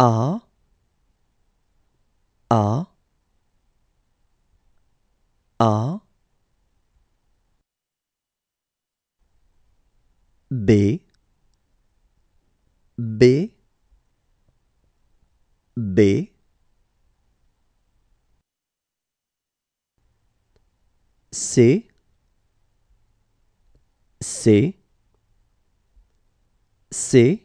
A A A B B B C C C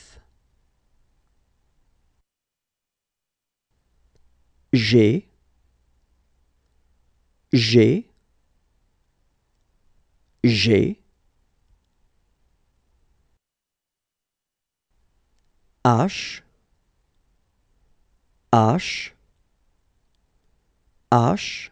G G G H H H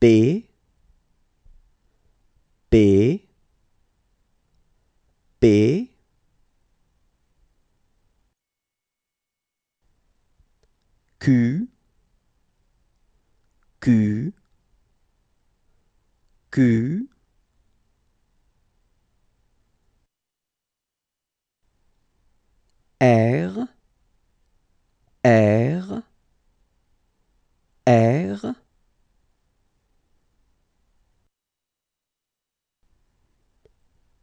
B B B Q Q Q R R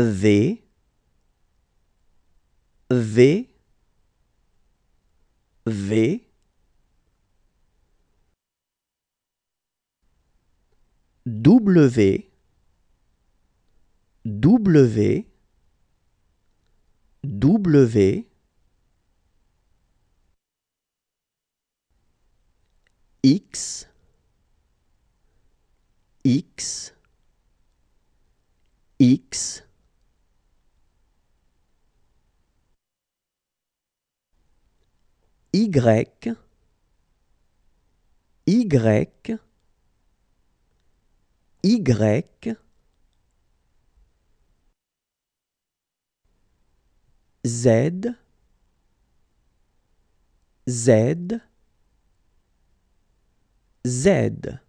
V V V W W W X X X Y, Y, Y, Z, Z, Z.